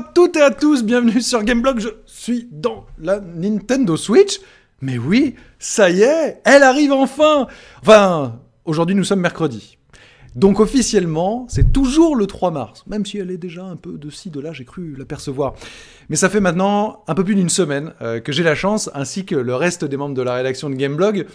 toutes et à tous, bienvenue sur Gameblog, je suis dans la Nintendo Switch. Mais oui, ça y est, elle arrive enfin Enfin, aujourd'hui nous sommes mercredi. Donc officiellement, c'est toujours le 3 mars, même si elle est déjà un peu de ci, de là, j'ai cru l'apercevoir. Mais ça fait maintenant un peu plus d'une semaine euh, que j'ai la chance, ainsi que le reste des membres de la rédaction de Gameblog,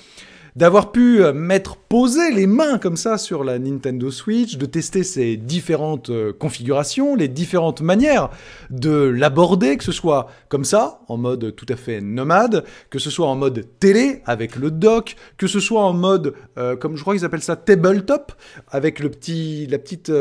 d'avoir pu euh, mettre poser les mains comme ça sur la Nintendo Switch, de tester ses différentes euh, configurations, les différentes manières de l'aborder, que ce soit comme ça, en mode tout à fait nomade, que ce soit en mode télé avec le dock, que ce soit en mode, euh, comme je crois qu'ils appellent ça, tabletop, avec le petit, la petite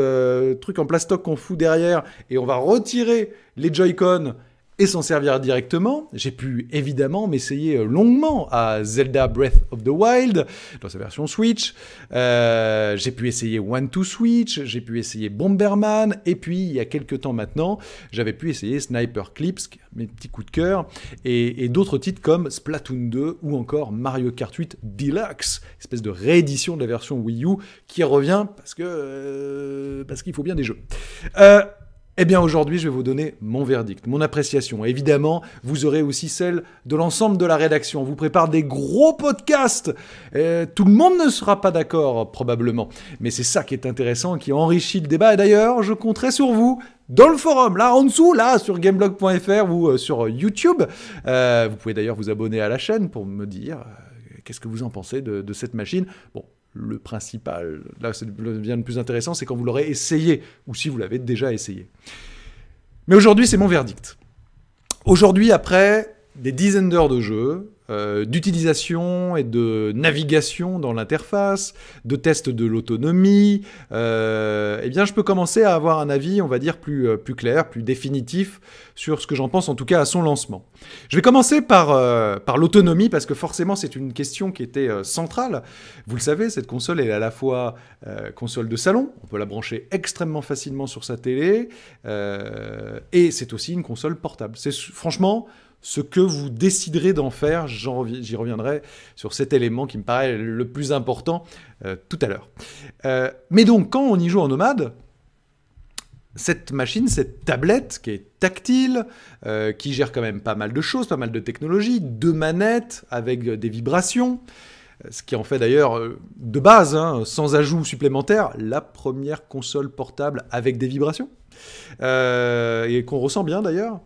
truc en plastoc qu'on fout derrière et on va retirer les Joy-Con et s'en servir directement. J'ai pu évidemment m'essayer euh, longuement à Zelda Breath of the Wild dans sa version Switch. Euh, j'ai pu essayer One to Switch, j'ai pu essayer Bomberman, et puis il y a quelques temps maintenant, j'avais pu essayer Sniper Clips, mes petits coups de cœur, et, d'autres titres comme Splatoon 2 ou encore Mario Kart 8 Deluxe, espèce de réédition de la version Wii U qui revient parce que euh, parce qu'il faut bien des jeux. Eh bien aujourd'hui, je vais vous donner mon verdict, mon appréciation. Évidemment, vous aurez aussi celle de l'ensemble de la rédaction. On vous prépare des gros podcasts. Euh, tout le monde ne sera pas d'accord, probablement. Mais c'est ça qui est intéressant, qui enrichit le débat. Et d'ailleurs, je compterai sur vous dans le forum, là en dessous, là sur gameblog.fr ou euh, sur YouTube. Euh, vous pouvez d'ailleurs vous abonner à la chaîne pour me dire qu'est-ce que vous en pensez de, de cette machine. Bon, le principal. Là, ça devient le plus intéressant, c'est quand vous l'aurez essayé, ou si vous l'avez déjà essayé. Mais aujourd'hui, c'est mon verdict. Aujourd'hui, après des dizaines d'heures de jeu, euh, d'utilisation et de navigation dans l'interface, de test de l'autonomie, euh, eh bien je peux commencer à avoir un avis, on va dire, plus, euh, plus clair, plus définitif sur ce que j'en pense, en tout cas à son lancement. Je vais commencer par, par l'autonomie, parce que forcément c'est une question qui était centrale. Vous le savez, cette console, est à la fois console de salon, on peut la brancher extrêmement facilement sur sa télé, et c'est aussi une console portable. C'est franchement ce que vous déciderez d'en faire, j'y reviendrai sur cet élément qui me paraît le plus important euh, tout à l'heure. Euh, mais donc, quand on y joue en nomade, cette machine, cette tablette qui est tactile, euh, qui gère quand même pas mal de choses, pas mal de technologies, deux manettes avec des vibrations, ce qui en fait d'ailleurs de base, hein, sans ajout supplémentaire, la première console portable avec des vibrations, et qu'on ressent bien d'ailleurs.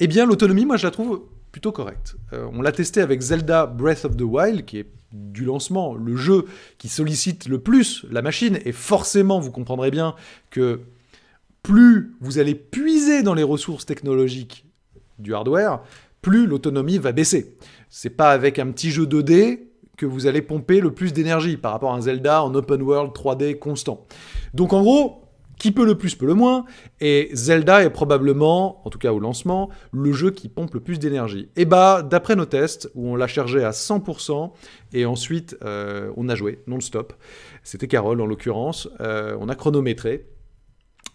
Eh bien, l'autonomie, moi, je la trouve plutôt correcte. Euh, on l'a testé avec Zelda Breath of the Wild, qui est du lancement, le jeu qui sollicite le plus la machine, et forcément, vous comprendrez bien que plus vous allez puiser dans les ressources technologiques du hardware, plus l'autonomie va baisser. C'est pas avec un petit jeu 2D que vous allez pomper le plus d'énergie par rapport à un Zelda en open world 3D constant. Donc en gros, qui peut le plus peut le moins, et Zelda est probablement, en tout cas au lancement, le jeu qui pompe le plus d'énergie. Et eh bah, d'après nos tests, où on l'a chargé à 100%, et ensuite euh, on a joué non-stop, c'était Carole en l'occurrence, euh, on a chronométré,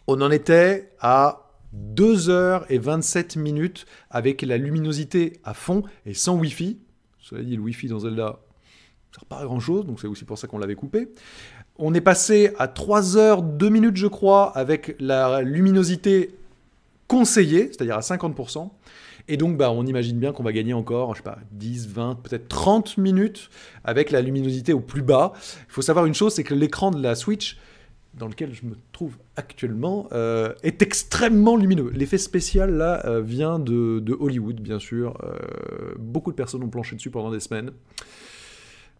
on en était à 2 h et 27 minutes avec la luminosité à fond et sans Wi-Fi. Cela dit, le Wi-Fi dans Zelda, ça sert pas à grand chose, donc c'est aussi pour ça qu'on l'avait coupé. On est passé à 3 heures 2 minutes, je crois, avec la luminosité conseillée, c'est-à-dire à 50%. Et donc, bah, on imagine bien qu'on va gagner encore, je sais pas, 10, 20, peut-être 30 minutes avec la luminosité au plus bas. Il faut savoir une chose, c'est que l'écran de la Switch, dans lequel je me trouve actuellement, euh, est extrêmement lumineux. L'effet spécial, là, euh, vient de, de, Hollywood, bien sûr. Euh, beaucoup de personnes ont planché dessus pendant des semaines.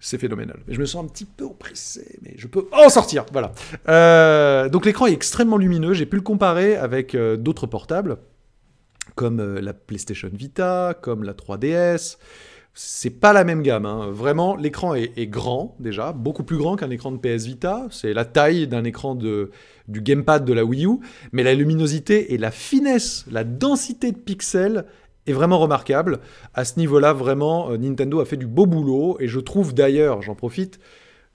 C'est phénoménal. Mais je me sens un petit peu oppressé, mais je peux en sortir. Voilà. Euh, donc l'écran est extrêmement lumineux. J'ai pu le comparer avec euh, d'autres portables, comme euh, la PlayStation Vita, comme la 3DS. C'est pas la même gamme. Hein. Vraiment, l'écran est, grand déjà, beaucoup plus grand qu'un écran de PS Vita. C'est la taille d'un écran de, du gamepad de la Wii U. Mais la luminosité et la finesse, la densité de pixels est vraiment remarquable. À ce niveau-là, vraiment, euh, Nintendo a fait du beau boulot. Et je trouve d'ailleurs, j'en profite,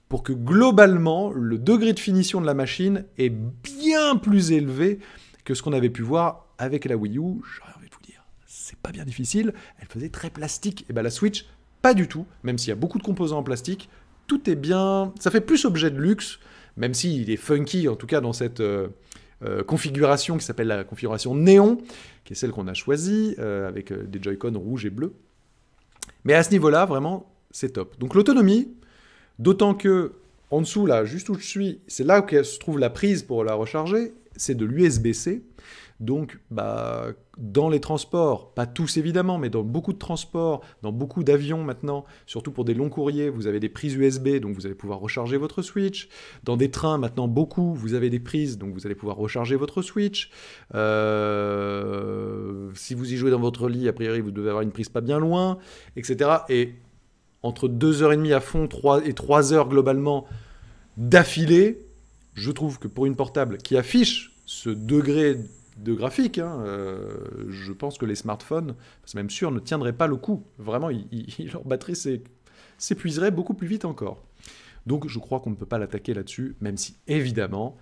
pour que globalement, le degré de finition de la machine est bien plus élevé que ce qu'on avait pu voir avec la Wii U. J'ai envie de vous dire, c'est pas bien difficile. Elle faisait très plastique. Et eh bien la Switch, pas du tout. Même s'il y a beaucoup de composants en plastique, tout est bien. Ça fait plus objet de luxe, même s'il est funky, en tout cas dans cette. Euh, euh, configuration qui s'appelle la configuration néon, qui est celle qu'on a choisie, euh, avec euh, des joy rouges et bleus. Mais à ce niveau-là, vraiment, c'est top. Donc l'autonomie, d'autant que en dessous, là, juste où je suis, c'est là où se trouve la prise pour la recharger, c'est de l'USB-C. Donc, bah, dans les transports, pas tous évidemment, mais dans beaucoup de transports, dans beaucoup d'avions maintenant, surtout pour des longs courriers, vous avez des prises USB, donc vous allez pouvoir recharger votre Switch. Dans des trains, maintenant beaucoup, vous avez des prises, donc vous allez pouvoir recharger votre Switch. Euh, si vous y jouez dans votre lit, a priori, vous devez avoir une prise pas bien loin, etc. Et entre 2h30 à fond 3 et 3 heures globalement d'affilée, je trouve que pour une portable qui affiche ce degré de graphique, hein, euh, je pense que les smartphones, c'est même sûr, ne tiendraient pas le coup. Vraiment, leur batterie s'épuiserait beaucoup plus vite encore. Donc je crois qu'on ne peut pas l'attaquer là-dessus, même si évidemment,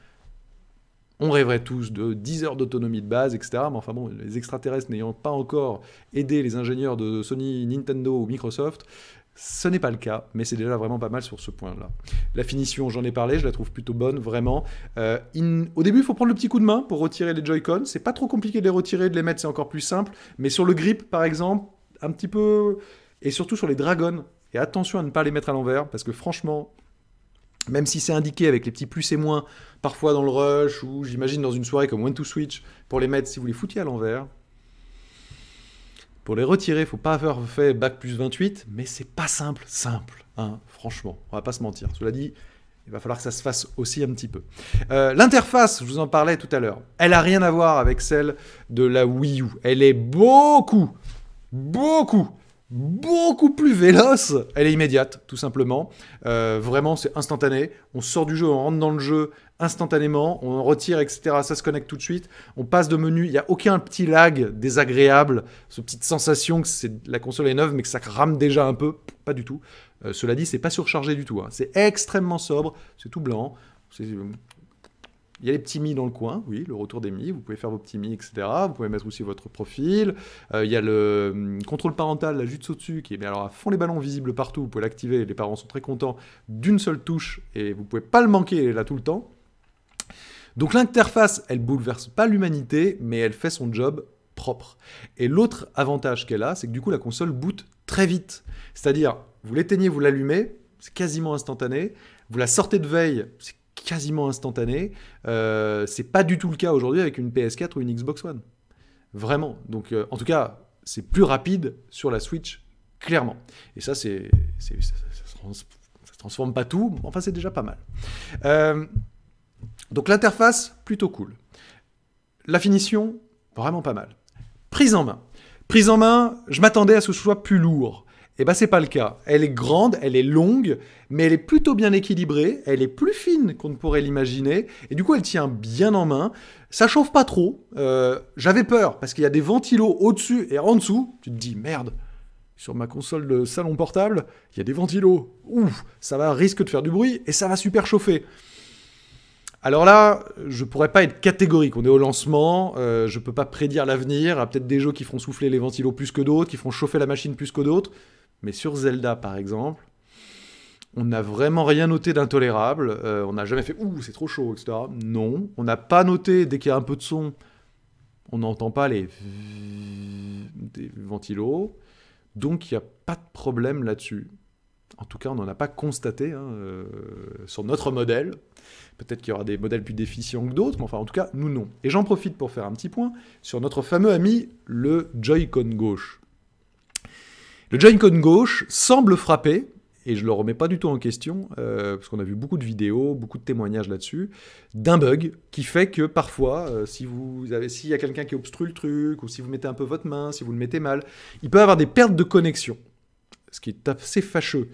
on rêverait tous de 10 heures d'autonomie de base, etc. Mais enfin bon, les extraterrestres n'ayant pas encore aidé les ingénieurs de Sony, Nintendo ou Microsoft, ce n'est pas le cas, mais c'est déjà vraiment pas mal sur ce point-là. La finition, j'en ai parlé, je la trouve plutôt bonne, vraiment. Euh, au début, il faut prendre le petit coup de main pour retirer les Joy-Con. C'est pas trop compliqué de les retirer, de les mettre, c'est encore plus simple. Mais sur le grip, par exemple, un petit peu. Et surtout sur les dragons. Et attention à ne pas les mettre à l'envers, parce que franchement, même si c'est indiqué avec les petits plus et moins, parfois dans le rush, ou j'imagine dans une soirée comme One to Switch, pour les mettre, si vous les foutiez à l'envers, pour les retirer, faut pas avoir fait bac plus 28, mais c'est pas simple, simple, hein, franchement, on va pas se mentir. Cela dit, il va falloir que ça se fasse aussi un petit peu. Euh, l'interface, je vous en parlais tout à l'heure, elle a rien à voir avec celle de la Wii U. Elle est beaucoup, beaucoup beaucoup plus véloce. Elle est immédiate, tout simplement. Euh, vraiment, c'est instantané. On sort du jeu, on rentre dans le jeu instantanément, on retire, etc. Ça se connecte tout de suite. On passe de menu. Il n'y a aucun petit lag désagréable, cette petite sensation que c'est la console est neuve, mais que ça rame déjà un peu. Pas du tout. Euh, cela dit, c'est pas surchargé du tout. Hein. C'est extrêmement sobre, c'est tout blanc. C'est euh, il y a les petits mi dans le coin, oui, le retour des mi, vous pouvez faire vos petits mi, etc. Vous pouvez mettre aussi votre profil. Euh, il y a le hum, contrôle parental, là, juste au-dessus, qui est alors à fond les ballons visibles partout, vous pouvez l'activer, les parents sont très contents, d'une seule touche, et vous pouvez pas le manquer, elle est là tout le temps. Donc l'interface, elle bouleverse pas l'humanité, mais elle fait son job propre. Et l'autre avantage qu'elle a, c'est que du coup la console boot très vite. C'est-à-dire, vous l'éteignez, vous l'allumez, c'est quasiment instantané. Vous la sortez de veille, c'est quasiment instantané. Euh, c'est pas du tout le cas aujourd'hui avec une PS4 ou une Xbox One. Vraiment. Donc, euh, en tout cas, c'est plus rapide sur la Switch, clairement. Et ça, c'est, ça, transforme pas tout. Mais enfin, c'est déjà pas mal. Euh, donc, l'interface, plutôt cool. La finition, vraiment pas mal. Prise en main. Prise en main, je m'attendais à ce choix plus lourd. Eh ce ben, c'est pas le cas. Elle est grande, elle est longue, mais elle est plutôt bien équilibrée, elle est plus fine qu'on ne pourrait l'imaginer, et du coup elle tient bien en main. Ça chauffe pas trop. Euh, j'avais peur parce qu'il y a des ventilos au-dessus et en dessous. Tu te dis merde. Sur ma console de salon portable, il y a des ventilos. Ouf, ça va risque de faire du bruit et ça va super chauffer. Alors là, je ne pourrais pas être catégorique. On est au lancement, euh, je peux pas prédire l'avenir. Il y a peut-être des jeux qui feront souffler les ventilos plus que d'autres, qui feront chauffer la machine plus que d'autres. Mais sur Zelda, par exemple, on n'a vraiment rien noté d'intolérable. Euh, on n'a jamais fait ouh, c'est trop chaud, etc. Non. On n'a pas noté, dès qu'il y a un peu de son, on n'entend pas les des ventilos. Donc il n'y a pas de problème là-dessus. En tout cas, on n'en a pas constaté hein, euh, sur notre modèle. Peut-être qu'il y aura des modèles plus déficients que d'autres, mais enfin, en tout cas, nous non. Et j'en profite pour faire un petit point sur notre fameux ami, le Joy-Con gauche. Le Joy-Con gauche semble frapper, et je le remets pas du tout en question, euh, parce qu'on a vu beaucoup de vidéos, beaucoup de témoignages là-dessus, d'un bug qui fait que parfois, euh, si vous avez, s'il y a quelqu'un qui obstrue le truc, ou si vous mettez un peu votre main, si vous le mettez mal, il peut avoir des pertes de connexion, ce qui est assez fâcheux.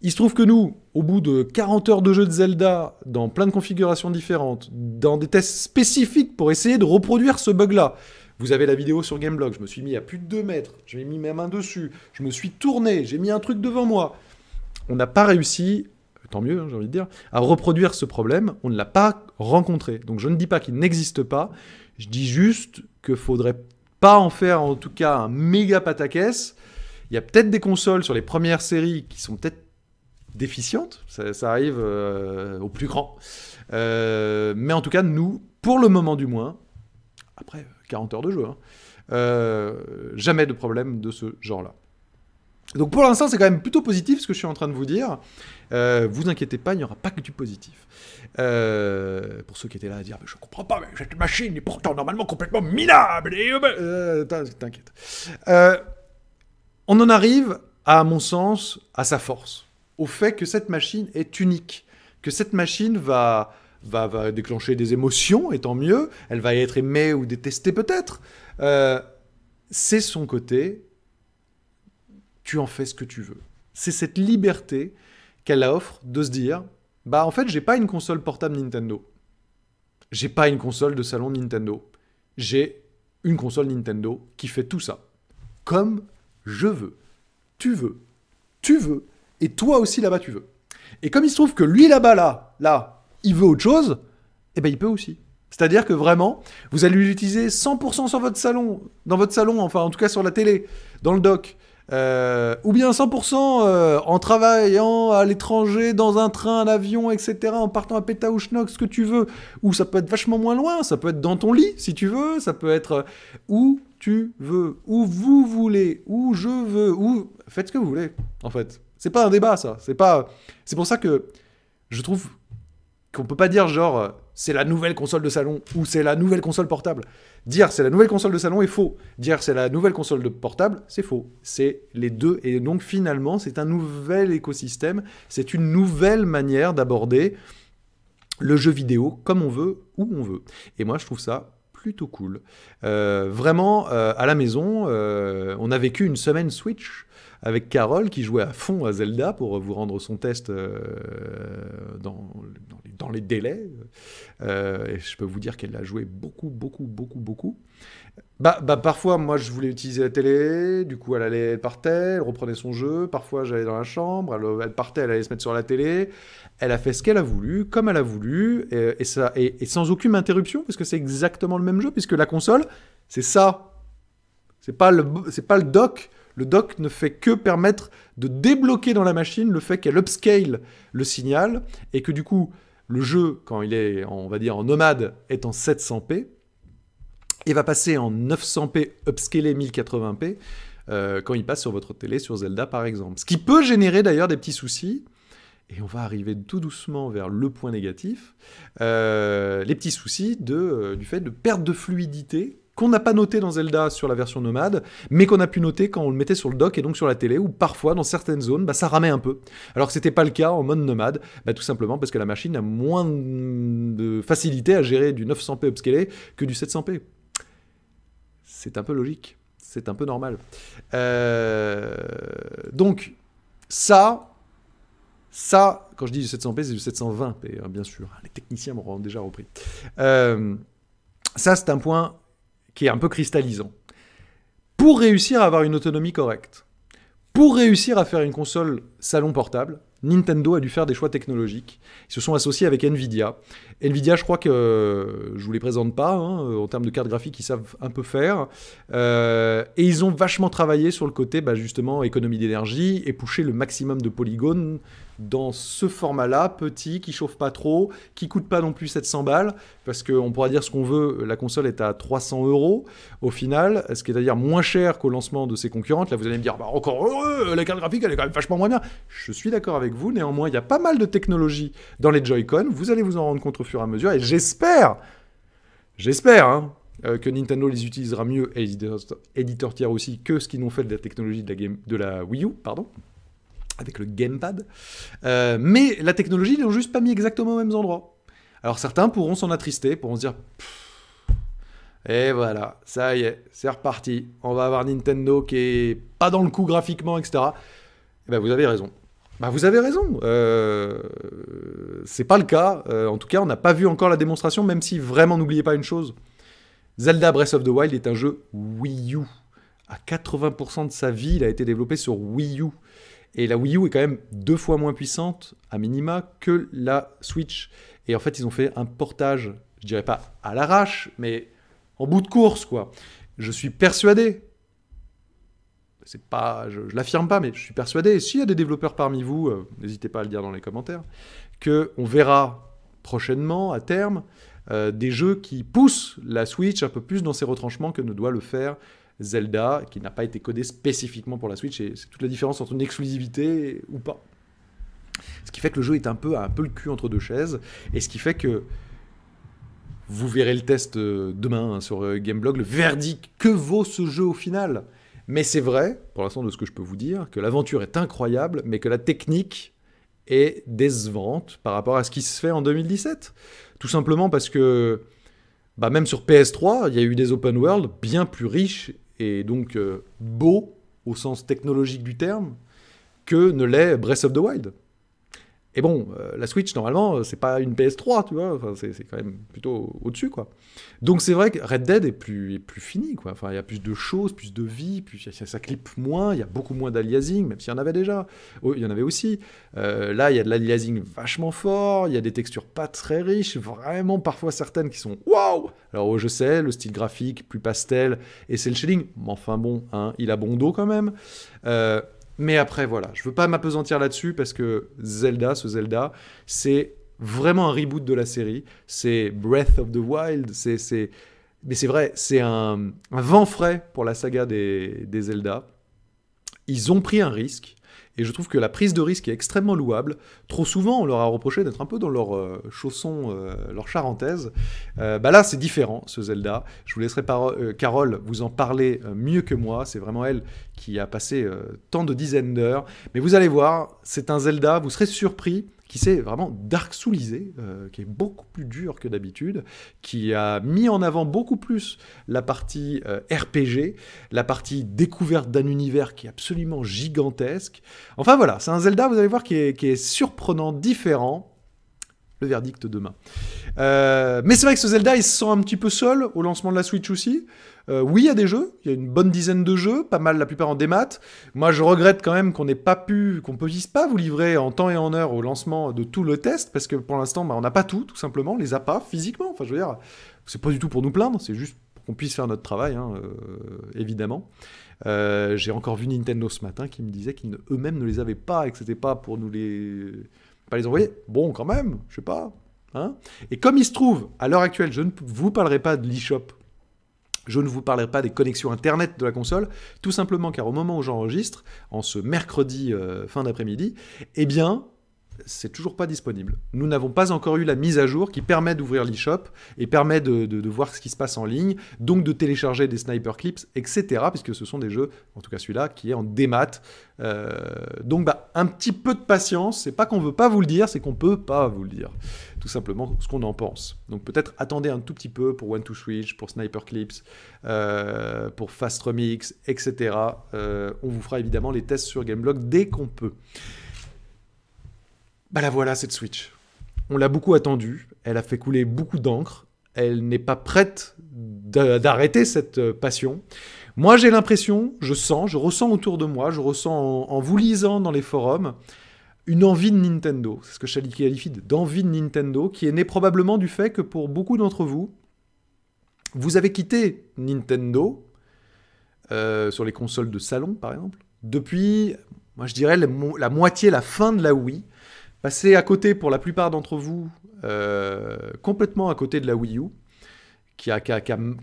Il se trouve que nous, au bout de 40 heures de jeu de Zelda, dans plein de configurations différentes, dans des tests spécifiques pour essayer de reproduire ce bug-là, vous avez la vidéo sur Gameblog, je me suis mis à plus de 2 mètres, j'ai mis ma main dessus, je me suis tourné, j'ai mis un truc devant moi. On n'a pas réussi, tant mieux, hein, j'ai envie de dire, à reproduire ce problème, on ne l'a pas rencontré. Donc je ne dis pas qu'il n'existe pas, je dis juste que faudrait pas en faire en tout cas un méga pataquès. Il y a peut-être des consoles sur les premières séries qui sont peut-être déficientes, ça, arrive euh, au plus grand. Euh, mais en tout cas, nous, pour le moment du moins, après 40 euh, heures de jeu. Hein. Euh, jamais de problème de ce genre-là. Donc pour l'instant, c'est quand même plutôt positif ce que je suis en train de vous dire. Euh, vous inquiétez pas, il n'y aura pas que du positif. pour ceux qui étaient là à dire, Je je comprends pas, mais cette machine est pourtant normalement complètement minable. Et... Bah, t'inquiète. on en arrive, à mon sens, à sa force. Au fait que cette machine est unique. Que cette machine va va, déclencher des émotions, et tant mieux, elle va être aimée ou détestée peut-être. Euh, c'est son côté, tu en fais ce que tu veux. C'est cette liberté qu'elle offre de se dire, bah en fait j'ai pas une console portable Nintendo, j'ai pas une console de salon Nintendo, j'ai une console Nintendo qui fait tout ça, comme je veux, tu veux, tu veux, et toi aussi là-bas tu veux. Et comme il se trouve que lui là-bas, là, là, il veut autre chose, et eh ben il peut aussi. C'est-à-dire que vraiment, vous allez l'utiliser 100% sur votre salon, dans votre salon, enfin en tout cas sur la télé, dans le doc, euh, ou bien 100% euh, en travaillant à l'étranger, dans un train, un avion, etc., en partant à Péta ou Schnock, ce que tu veux, ou ça peut être vachement moins loin, ça peut être dans ton lit si tu veux, ça peut être euh, où tu veux, où vous voulez, où je veux, où... Faites ce que vous voulez, en fait. C'est pas un débat ça, c'est pas... C'est pour ça que je trouve qu'on peut pas dire genre euh, c'est la nouvelle console de salon ou c'est la nouvelle console portable. Dire c'est la nouvelle console de salon est faux. Dire c'est la nouvelle console de portable, c'est faux. C'est les deux. Et donc finalement, c'est un nouvel écosystème, c'est une nouvelle manière d'aborder le jeu vidéo comme on veut, où on veut. Et moi, je trouve ça plutôt cool. Euh, vraiment, euh, à la maison, on a vécu une semaine Switch avec Carole qui jouait à fond à Zelda pour euh, vous rendre son test euh, dans, les, délais. Euh, et je peux vous dire qu'elle a joué beaucoup, beaucoup, beaucoup, beaucoup. Bah, bah parfois, moi, je voulais utiliser la télé, du coup, elle allait, partait, elle reprenait son jeu. Parfois, j'allais dans la chambre, elle, partait, elle allait se mettre sur la télé. Elle a fait ce qu'elle a voulu, comme elle a voulu, et, ça, sans aucune interruption, parce que c'est exactement le même jeu, puisque la console, c'est ça. C'est pas le, c'est pas le doc. Le dock ne fait que permettre de débloquer dans la machine le fait qu'elle upscale le signal et que du coup, le jeu, quand il est, on va dire, en nomade, est en 700p et va passer en 900p upscalé 1080p euh, quand il passe sur votre télé, sur Zelda par exemple. Ce qui peut générer d'ailleurs des petits soucis. Et on va arriver tout doucement vers le point négatif, euh, les petits soucis de, euh, du fait de perte de fluidité qu'on n'a pas noté dans Zelda sur la version nomade, mais qu'on a pu noter quand on le mettait sur le dock et donc sur la télé, où parfois dans certaines zones, bah, ça ramait un peu. Alors que c'était pas le cas en mode nomade, bah, tout simplement parce que la machine a moins de facilité à gérer du 900p upscalé que du 700p. C'est un peu logique, c'est un peu normal. Euh, donc ça, ça, quand je dis du 700p, c'est du 720p, hein, bien sûr. Les techniciens m'auront déjà repris. Euh, ça, c'est un point qui est un peu cristallisant. Pour réussir à avoir une autonomie correcte, pour réussir à faire une console salon portable, Nintendo a dû faire des choix technologiques. Ils se sont associés avec Nvidia. Nvidia, je crois que euh, je vous les présente pas hein, euh, en termes de cartes graphiques, ils savent un peu faire. Euh, et ils ont vachement travaillé sur le côté, bah, justement, économie d'énergie et pousser le maximum de polygones dans ce format-là, petit, qui chauffe pas trop, qui coûte pas non plus 700 balles, parce qu'on pourra dire ce qu'on veut, la console est à 300 euros au final, ce qui est à dire moins cher qu'au lancement de ses concurrentes. Là, vous allez me dire, bah, encore heureux, la carte graphique, elle est quand même vachement moins bien. Je suis d'accord avec vous, néanmoins, il y a pas mal de technologies dans les Joy-Con, vous allez vous en rendre compte au fur et à mesure, et j'espère, j'espère, hein, euh, que Nintendo les utilisera mieux, et éditeur, éditeurs tiers aussi, que ce qu'ils n'ont fait de la technologie de la, game, de la Wii U, pardon avec le gamepad. Euh, mais la technologie, ils l'ont juste pas mis exactement aux mêmes endroits. Alors certains pourront s'en attrister, pourront se dire... Et voilà, ça y est, c'est reparti. On va avoir Nintendo qui est pas dans le coup graphiquement, etc. Et eh ben vous avez raison. Bah vous avez raison. Euh, c'est pas le cas. Euh, en tout cas, on n'a pas vu encore la démonstration, même si vraiment n'oubliez pas une chose. Zelda Breath of the Wild est un jeu Wii U. À 80% de sa vie, il a été développé sur Wii U. Et la Wii U est quand même deux fois moins puissante, à minima, que la Switch. Et en fait, ils ont fait un portage, je dirais pas à l'arrache, mais en bout de course, quoi. Je suis persuadé. C'est pas, je, ne l'affirme pas, mais je suis persuadé. Et s'il y a des développeurs parmi vous, euh, n'hésitez pas à le dire dans les commentaires, que on verra prochainement, à terme, euh, des jeux qui poussent la Switch un peu plus dans ses retranchements que ne doit le faire Zelda, qui n'a pas été codé spécifiquement pour la Switch, et c'est toute la différence entre une exclusivité ou pas. Ce qui fait que le jeu est un peu, un peu le cul entre deux chaises, et ce qui fait que vous verrez le test euh, demain hein, sur euh, Gameblog, le verdict que vaut ce jeu au final. Mais c'est vrai, pour l'instant de ce que je peux vous dire, que l'aventure est incroyable, mais que la technique est décevante par rapport à ce qui se fait en 2017. Tout simplement parce que bah même sur PS3, il y a eu des open world bien plus riches et donc euh, beau au sens technologique du terme que ne l'est Breath of the Wild. Et bon, euh, la Switch, normalement, euh, c'est pas une PS3, tu vois, c'est, quand même plutôt au-dessus, quoi. Donc c'est vrai que Red Dead est plus, plus fini, quoi. Enfin, il y a plus de choses, plus de vie, plus, ça, ça clip moins, il y a beaucoup moins d'aliasing, même s'il y en avait déjà. Oh, il y en avait aussi. Euh, là, il y a de l'aliasing vachement fort, il y a des textures pas très riches, vraiment parfois certaines qui sont waouh Alors, je sais, le style graphique, plus pastel, et c'est le shading, mais enfin bon, hein, il a bon dos quand même. Mais après, voilà, je veux pas m'apesantir là-dessus parce que Zelda, ce Zelda, c'est vraiment un reboot de la série. C'est Breath of the Wild, c'est. Mais c'est vrai, c'est un, vent frais pour la saga des, des Zelda. Ils ont pris un risque. Et je trouve que la prise de risque est extrêmement louable. Trop souvent, on leur a reproché d'être un peu dans leur euh, chausson, euh, leur charentaise. Euh, bah là, c'est différent, ce Zelda. Je vous laisserai Carole vous en parler mieux que moi. C'est vraiment elle qui a passé tant de dizaines d'heures. Mais vous allez voir, c'est un Zelda. Vous serez surpris qui s'est vraiment dark soulisé, euh, qui est beaucoup plus dur que d'habitude, qui a mis en avant beaucoup plus la partie euh, RPG, la partie découverte d'un univers qui est absolument gigantesque. Enfin voilà, c'est un Zelda, vous allez voir, qui est surprenant, différent, verdict demain. Euh, mais c'est vrai que ce Zelda, il se sent un petit peu seul au lancement de la Switch aussi. Euh, oui, il y a des jeux, il y a une bonne dizaine de jeux, pas mal la plupart en démat. Moi, je regrette quand même qu'on n'ait pas pu, qu'on ne puisse pas vous livrer en temps et en heure au lancement de tout le test, parce que pour l'instant, bah, on n'a pas tout, tout simplement, on les a pas physiquement. Enfin, je veux dire, c'est pas du tout pour nous plaindre, c'est juste pour qu'on puisse faire notre travail, hein, euh, évidemment. J'ai encore vu Nintendo ce matin qui me disait qu'ils eux-mêmes ne les avaient pas et que c'était pas pour nous les pas les envoyer. Bon, quand même, je sais pas. Hein et comme il se trouve, à l'heure actuelle, je ne vous parlerai pas de shop Je ne vous parlerai pas des connexions Internet de la console, tout simplement car au moment où j'enregistre, en ce mercredi euh, fin d'après-midi, eh bien, c'est toujours pas disponible. Nous n'avons pas encore eu la mise à jour qui permet d'ouvrir l'eShop et permet de, voir ce qui se passe en ligne, donc de télécharger des sniper clips, etc. Puisque ce sont des jeux, en tout cas celui-là, qui est en démat. Euh, donc bah, un petit peu de patience, c'est pas qu'on veut pas vous le dire, c'est qu'on peut pas vous le dire. Tout simplement ce qu'on en pense. Donc peut-être attendez un tout petit peu pour One to Switch, pour Sniper Clips, euh, pour Fast Remix, etc. Euh, on vous fera évidemment les tests sur Gameblog dès qu'on peut. Bah la voilà, cette Switch. On l'a beaucoup attendue, elle a fait couler beaucoup d'encre, elle n'est pas prête d'arrêter cette euh, passion. Moi, j'ai l'impression, je sens, je ressens autour de moi, je ressens en, vous lisant dans les forums, une envie de Nintendo. C'est ce que je qualifie d'envie de Nintendo, qui est née probablement du fait que pour beaucoup d'entre vous, vous avez quitté Nintendo, euh, sur les consoles de salon par exemple, depuis, moi je dirais, la moitié, la fin de la Wii, passé à côté pour la plupart d'entre vous, euh, complètement à côté de la Wii U, qui a, qui,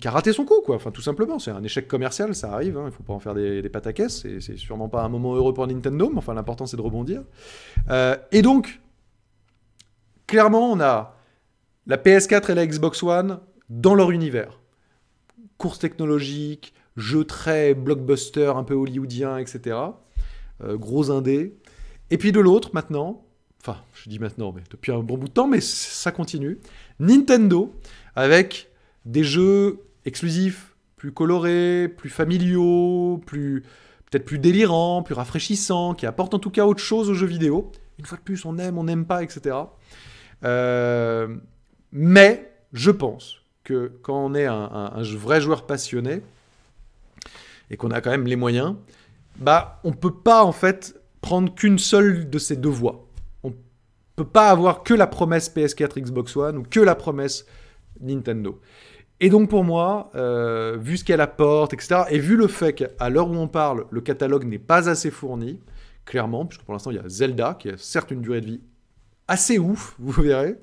raté son coup, quoi. Enfin, tout simplement, c'est un échec commercial, ça arrive, hein. il ne faut pas en faire des, des pâtes à caisse, c'est sûrement pas un moment heureux pour Nintendo, mais enfin, l'important, c'est de rebondir. Euh, et donc, clairement, on a la PS4 et la Xbox One dans leur univers. Course technologique, jeux très blockbuster, un peu hollywoodien, etc. Euh, gros indé. Et puis de l'autre, maintenant, enfin, je dis maintenant, mais depuis un bon bout de temps, mais ça continue. Nintendo, avec des jeux exclusifs, plus colorés, plus familiaux, plus peut-être plus délirants, plus rafraîchissants, qui apportent en tout cas autre chose aux jeux vidéo. Une fois de plus, on aime, on n'aime pas, etc. Euh, mais je pense que quand on est un, un vrai joueur passionné et qu'on a quand même les moyens, bah on peut pas en fait prendre qu'une seule de ces deux voies peut pas avoir que la promesse PS4 Xbox One ou que la promesse Nintendo. Et donc pour moi, euh, vu ce qu'elle apporte, etc., et vu le fait qu'à l'heure où on parle, le catalogue n'est pas assez fourni, clairement, puisque pour l'instant il y a Zelda, qui a certes une durée de vie assez ouf, vous verrez,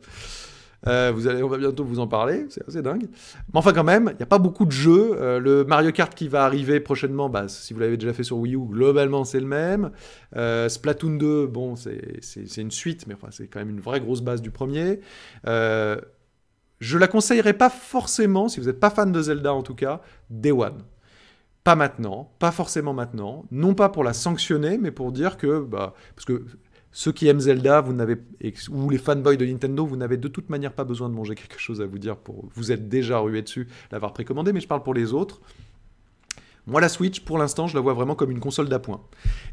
euh, vous allez, on va bientôt vous en parler, c'est assez dingue. Mais enfin quand même, il n'y a pas beaucoup de jeux. Euh, le Mario Kart qui va arriver prochainement, bah, si vous l'avez déjà fait sur Wii U, globalement c'est le même. Euh, Splatoon 2, bon, c'est une suite, mais enfin, c'est quand même une vraie grosse base du premier. je la conseillerais pas forcément, si vous n'êtes pas fan de Zelda en tout cas, Day One pas maintenant, pas forcément maintenant, non pas pour la sanctionner, mais pour dire que, bah, parce que ceux qui aiment Zelda, vous n'avez ou les fanboys de Nintendo, vous n'avez de toute manière pas besoin de manger quelque chose à vous dire pour vous êtes déjà rué dessus, l'avoir précommandé, mais je parle pour les autres. Moi, la Switch, pour l'instant, je la vois vraiment comme une console d'appoint.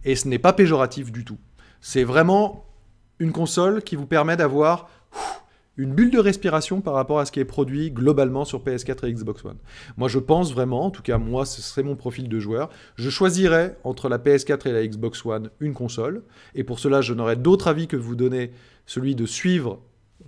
Et ce n'est pas péjoratif du tout. C'est vraiment une console qui vous permet d'avoir une bulle de respiration par rapport à ce qui est produit globalement sur PS4 et Xbox One. Moi, je pense vraiment, en tout cas, moi, ce serait mon profil de joueur. Je choisirais entre la PS4 et la Xbox One une console. Et pour cela, je n'aurais d'autre avis que vous donner celui de suivre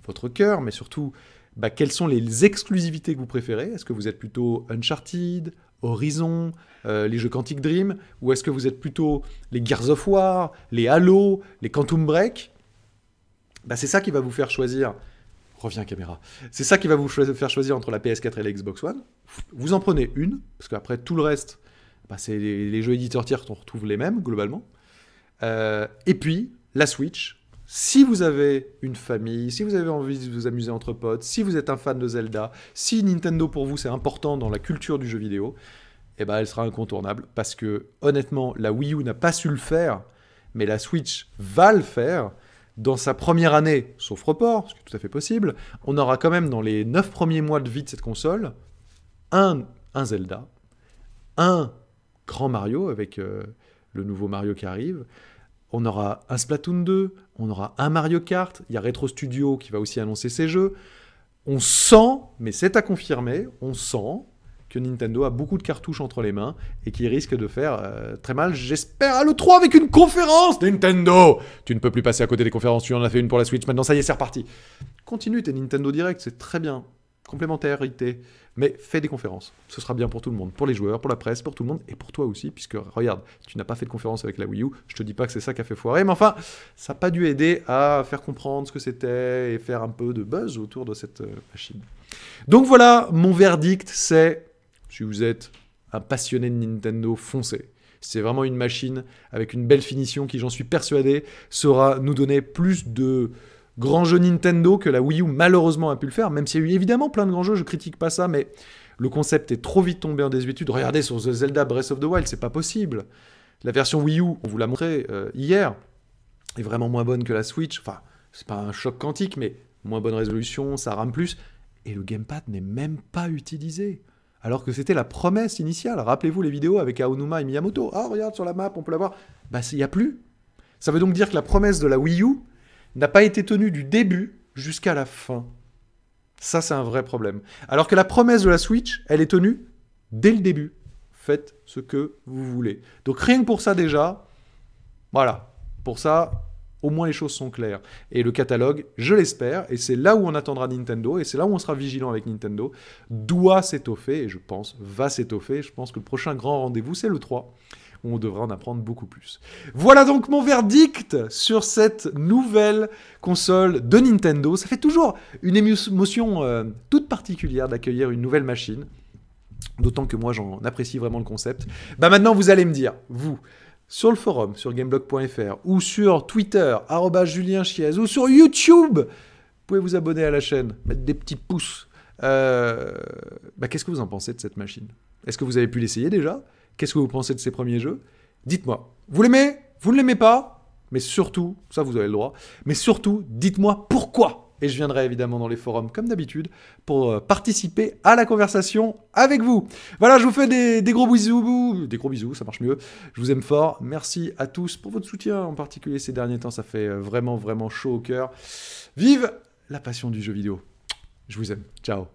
votre cœur, mais surtout, bah, quelles sont les exclusivités que vous préférez Est-ce que vous êtes plutôt Uncharted, Horizon, euh, les jeux Quantic Dream, ou est-ce que vous êtes plutôt les Gears of War, les Halo, les Quantum Break bah, C'est ça qui va vous faire choisir reviens caméra. C'est ça qui va vous faire choisir entre la PS4 et la Xbox One. Vous en prenez une, parce qu'après tout le reste, bah, c'est les, jeux éditeurs tiers qu'on retrouve les mêmes globalement. Euh, et puis la Switch. Si vous avez une famille, si vous avez envie de vous amuser entre potes, si vous êtes un fan de Zelda, si Nintendo pour vous c'est important dans la culture du jeu vidéo, eh ben elle sera incontournable parce que honnêtement la Wii U n'a pas su le faire, mais la Switch va le faire dans sa première année, sauf report, ce qui est tout à fait possible, on aura quand même dans les 9 premiers mois de vie de cette console, un, Zelda, un grand Mario avec euh, le nouveau Mario qui arrive, on aura un Splatoon 2, on aura un Mario Kart, il y a Retro Studio qui va aussi annoncer ses jeux. On sent, mais c'est à confirmer, on sent Nintendo a beaucoup de cartouches entre les mains et qui risque de faire euh, très mal, j'espère, à l'E3 avec une conférence Nintendo Tu ne peux plus passer à côté des conférences, tu en as fait une pour la Switch, maintenant ça y est, c'est reparti. Continue tes Nintendo Direct, c'est très bien. Complémentarité. Mais fais des conférences. Ce sera bien pour tout le monde, pour les joueurs, pour la presse, pour tout le monde et pour toi aussi, puisque regarde, tu n'as pas fait de conférence avec la Wii U. Je te dis pas que c'est ça qui a fait foirer, mais enfin, ça n'a pas dû aider à faire comprendre ce que c'était et faire un peu de buzz autour de cette euh, machine. Donc voilà, mon verdict, c'est si vous êtes un passionné de Nintendo, foncez. C'est vraiment une machine avec une belle finition qui, j'en suis persuadé, saura nous donner plus de grands jeux Nintendo que la Wii U malheureusement a pu le faire, même s'il y a eu évidemment plein de grands jeux, je critique pas ça, mais le concept est trop vite tombé en désuétude. Regardez sur The Zelda Breath of the Wild, c'est pas possible. La version Wii U, on vous l'a montré euh, hier, est vraiment moins bonne que la Switch. Enfin, c'est pas un choc quantique, mais moins bonne résolution, ça rame plus. Et le gamepad n'est même pas utilisé alors que c'était la promesse initiale. Rappelez-vous les vidéos avec Aonuma et Miyamoto. Ah, regarde sur la map, on peut la voir. Bah, il n'y a plus. Ça veut donc dire que la promesse de la Wii U n'a pas été tenue du début jusqu'à la fin. Ça, c'est un vrai problème. Alors que la promesse de la Switch, elle est tenue dès le début. Faites ce que vous voulez. Donc rien que pour ça déjà, voilà. Pour ça, au moins les choses sont claires. Et le catalogue, je l'espère, et c'est là où on attendra Nintendo, et c'est là où on sera vigilant avec Nintendo, doit s'étoffer, et je pense, va s'étoffer. Je pense que le prochain grand rendez-vous, c'est le 3 où on devra en apprendre beaucoup plus. Voilà donc mon verdict sur cette nouvelle console de Nintendo. Ça fait toujours une émotion euh, toute particulière d'accueillir une nouvelle machine. D'autant que moi j'en apprécie vraiment le concept. Bah maintenant vous allez me dire, vous, sur le forum, sur gameblog.fr, ou sur Twitter, Julien ou sur YouTube, vous pouvez vous abonner à la chaîne, mettre des petits pouces. Euh, bah, qu'est-ce que vous en pensez de cette machine Est-ce que vous avez pu l'essayer déjà Qu'est-ce que vous pensez de ces premiers jeux Dites-moi. Vous l'aimez Vous ne l'aimez pas Mais surtout, ça vous avez le droit, mais surtout, dites-moi pourquoi et je viendrai évidemment dans les forums comme d'habitude pour euh, participer à la conversation avec vous. Voilà, je vous fais des, gros bisous, des gros bisous, ça marche mieux. Je vous aime fort. Merci à tous pour votre soutien, en particulier ces derniers temps, ça fait euh, vraiment vraiment chaud au cœur. Vive la passion du jeu vidéo. Je vous aime. Ciao.